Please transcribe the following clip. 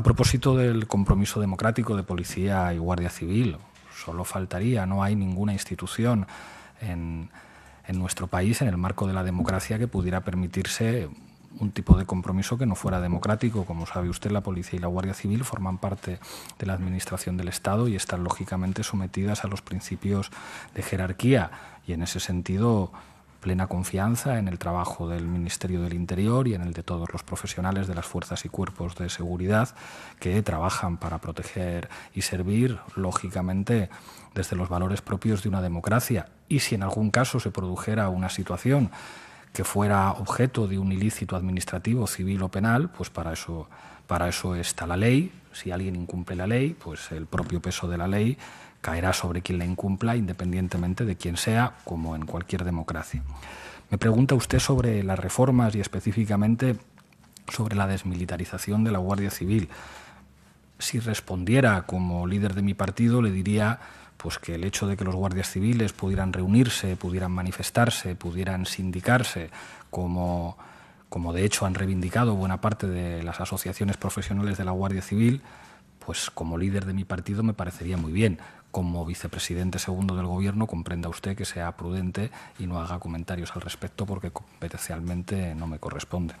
A propósito del compromiso democrático de policía y guardia civil, solo faltaría, no hay ninguna institución en, nuestro país, en el marco de la democracia, que pudiera permitirse un tipo de compromiso que no fuera democrático. Como sabe usted, la Policía y la Guardia Civil forman parte de la Administración del Estado y están lógicamente sometidas a los principios de jerarquía. Y en ese sentido, plena confianza en el trabajo del Ministerio del Interior y en el de todos los profesionales de las fuerzas y cuerpos de seguridad que trabajan para proteger y servir, lógicamente, desde los valores propios de una democracia. Y si en algún caso se produjera una situación que fuera objeto de un ilícito administrativo, civil o penal, pues para eso, para eso está la ley si alguien incumple la ley, pues el propio peso de la ley caerá sobre quien la incumpla, independientemente de quien sea, como en cualquier democracia. Me pregunta usted sobre las reformas y específicamente sobre la desmilitarización de la Guardia Civil. Si respondiera como líder de mi partido, le diría pues que el hecho de que los guardias civiles pudieran reunirse, pudieran manifestarse, pudieran sindicarse como como de hecho han reivindicado buena parte de las asociaciones profesionales de la Guardia Civil, pues como líder de mi partido me parecería muy bien. Como vicepresidente segundo del Gobierno, comprenda usted que sea prudente y no haga comentarios al respecto porque competencialmente no me corresponde.